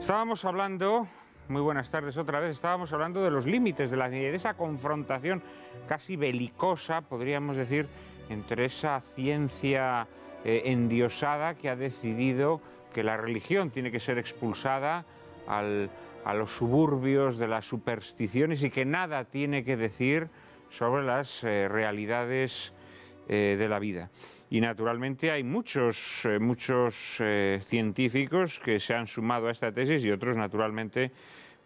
Estábamos hablando, muy buenas tardes otra vez, estábamos hablando de los límites de la de esa confrontación casi belicosa, podríamos decir, entre esa ciencia eh, endiosada que ha decidido que la religión tiene que ser expulsada al, a los suburbios de las supersticiones y que nada tiene que decir sobre las eh, realidades eh, de la vida. Y naturalmente hay muchos, eh, muchos eh, científicos que se han sumado a esta tesis y otros naturalmente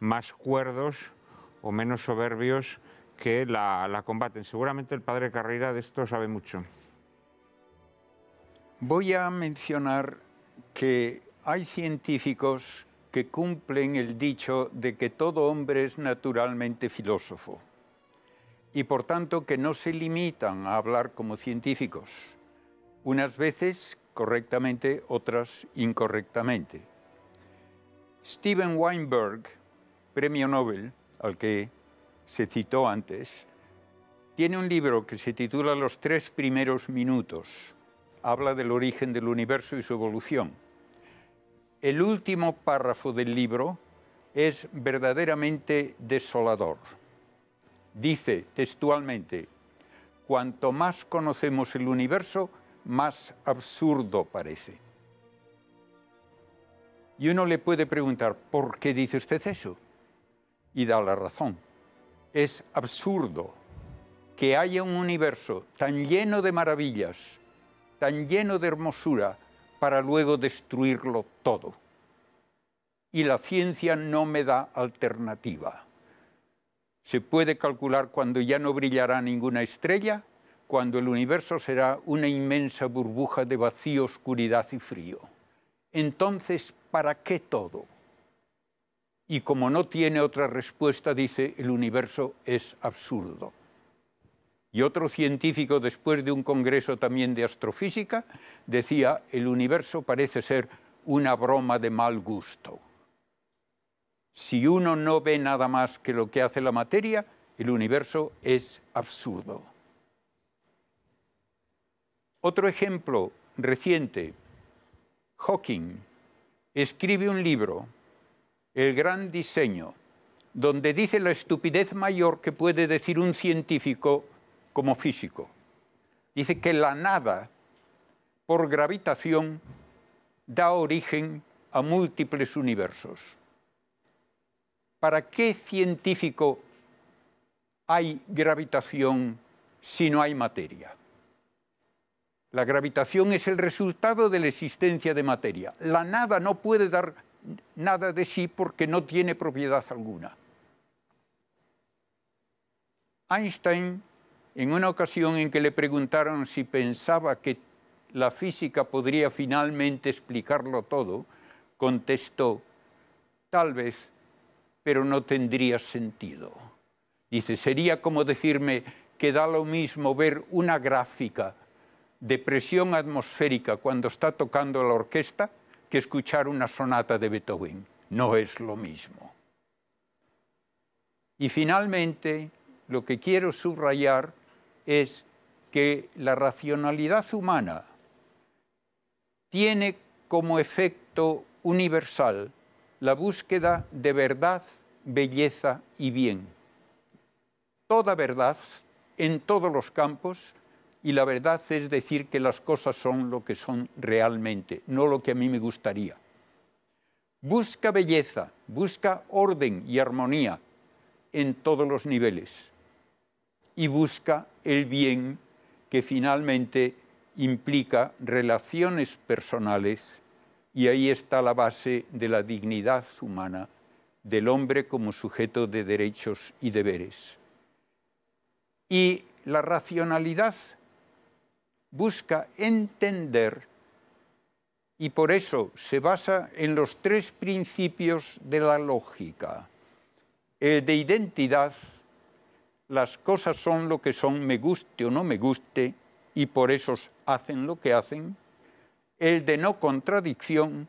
más cuerdos o menos soberbios que la, la combaten. Seguramente el padre Carrera de esto sabe mucho. Voy a mencionar que hay científicos que cumplen el dicho de que todo hombre es naturalmente filósofo y por tanto que no se limitan a hablar como científicos unas veces correctamente, otras incorrectamente. Steven Weinberg, premio Nobel, al que se citó antes, tiene un libro que se titula Los tres primeros minutos. Habla del origen del universo y su evolución. El último párrafo del libro es verdaderamente desolador. Dice textualmente, cuanto más conocemos el universo, más absurdo parece. Y uno le puede preguntar, ¿por qué dice usted eso? Y da la razón. Es absurdo que haya un universo tan lleno de maravillas, tan lleno de hermosura, para luego destruirlo todo. Y la ciencia no me da alternativa. Se puede calcular cuando ya no brillará ninguna estrella cuando el universo será una inmensa burbuja de vacío, oscuridad y frío. Entonces, ¿para qué todo? Y como no tiene otra respuesta, dice, el universo es absurdo. Y otro científico, después de un congreso también de astrofísica, decía, el universo parece ser una broma de mal gusto. Si uno no ve nada más que lo que hace la materia, el universo es absurdo. Otro ejemplo reciente, Hawking escribe un libro, El gran diseño, donde dice la estupidez mayor que puede decir un científico como físico. Dice que la nada, por gravitación, da origen a múltiples universos. ¿Para qué científico hay gravitación si no hay materia? La gravitación es el resultado de la existencia de materia. La nada no puede dar nada de sí porque no tiene propiedad alguna. Einstein, en una ocasión en que le preguntaron si pensaba que la física podría finalmente explicarlo todo, contestó, tal vez, pero no tendría sentido. Dice, sería como decirme que da lo mismo ver una gráfica de presión atmosférica cuando está tocando la orquesta que escuchar una sonata de Beethoven. No es lo mismo. Y finalmente, lo que quiero subrayar es que la racionalidad humana tiene como efecto universal la búsqueda de verdad, belleza y bien. Toda verdad, en todos los campos, y la verdad es decir que las cosas son lo que son realmente, no lo que a mí me gustaría. Busca belleza, busca orden y armonía en todos los niveles y busca el bien que finalmente implica relaciones personales y ahí está la base de la dignidad humana del hombre como sujeto de derechos y deberes. Y la racionalidad busca entender y por eso se basa en los tres principios de la lógica. El de identidad, las cosas son lo que son, me guste o no me guste, y por eso hacen lo que hacen. El de no contradicción,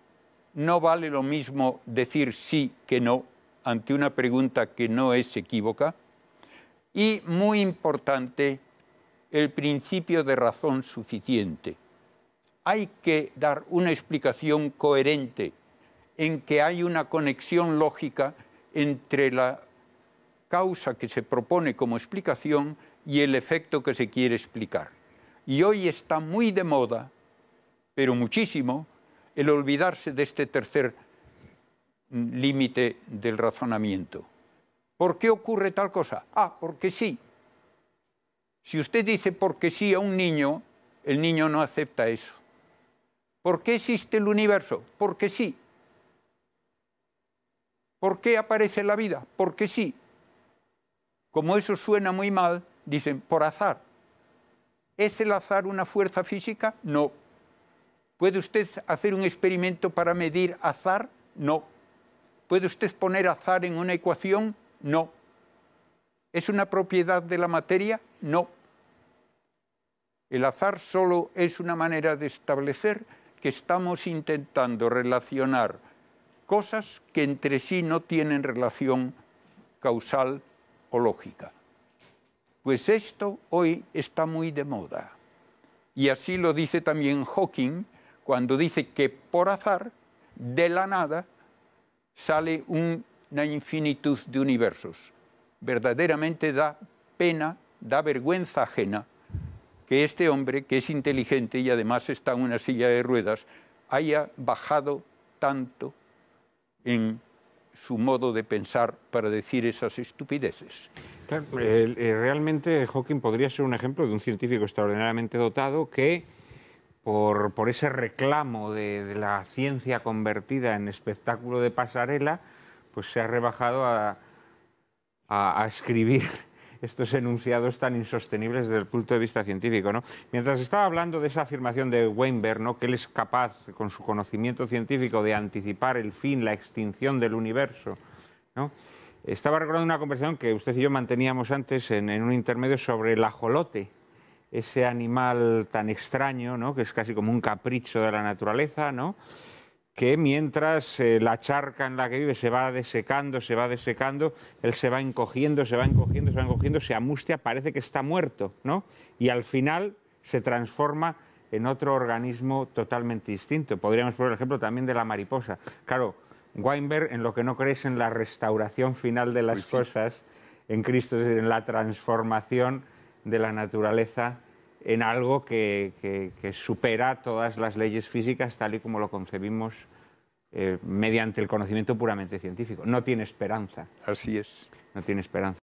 no vale lo mismo decir sí que no ante una pregunta que no es equívoca. Y muy importante, el principio de razón suficiente. Hay que dar una explicación coherente en que hay una conexión lógica entre la causa que se propone como explicación y el efecto que se quiere explicar. Y hoy está muy de moda, pero muchísimo, el olvidarse de este tercer límite del razonamiento. ¿Por qué ocurre tal cosa? Ah, porque sí, si usted dice porque sí a un niño, el niño no acepta eso. ¿Por qué existe el universo? Porque sí. ¿Por qué aparece la vida? Porque sí. Como eso suena muy mal, dicen por azar. ¿Es el azar una fuerza física? No. ¿Puede usted hacer un experimento para medir azar? No. ¿Puede usted poner azar en una ecuación? No. ¿Es una propiedad de la materia? No. El azar solo es una manera de establecer que estamos intentando relacionar cosas que entre sí no tienen relación causal o lógica. Pues esto hoy está muy de moda. Y así lo dice también Hawking cuando dice que por azar, de la nada, sale una infinitud de universos. Verdaderamente da pena, da vergüenza ajena que este hombre, que es inteligente y además está en una silla de ruedas, haya bajado tanto en su modo de pensar para decir esas estupideces. Eh, realmente Hawking podría ser un ejemplo de un científico extraordinariamente dotado que, por, ese reclamo de, la ciencia convertida en espectáculo de pasarela, pues se ha rebajado a escribir estos enunciados tan insostenibles desde el punto de vista científico. ¿no? Mientras estaba hablando de esa afirmación de Weinberg, ¿no? que él es capaz, con su conocimiento científico, de anticipar el fin, la extinción del universo, ¿no? estaba recordando una conversación que usted y yo manteníamos antes en, un intermedio sobre el ajolote ese animal tan extraño, ¿no? que es casi como un capricho de la naturaleza, ¿no? que mientras eh, la charca en la que vive se va desecando, se va desecando, él se va encogiendo, se va encogiendo, se va encogiendo, se amustia, parece que está muerto, ¿no? Y al final se transforma en otro organismo totalmente distinto. Podríamos poner el ejemplo también de la mariposa. Claro, Weinberg, en lo que no crees en la restauración final de las pues cosas, en Cristo, en la transformación de la naturaleza en algo que, supera todas las leyes físicas tal y como lo concebimos eh, mediante el conocimiento puramente científico. No tiene esperanza. Así es. No tiene esperanza.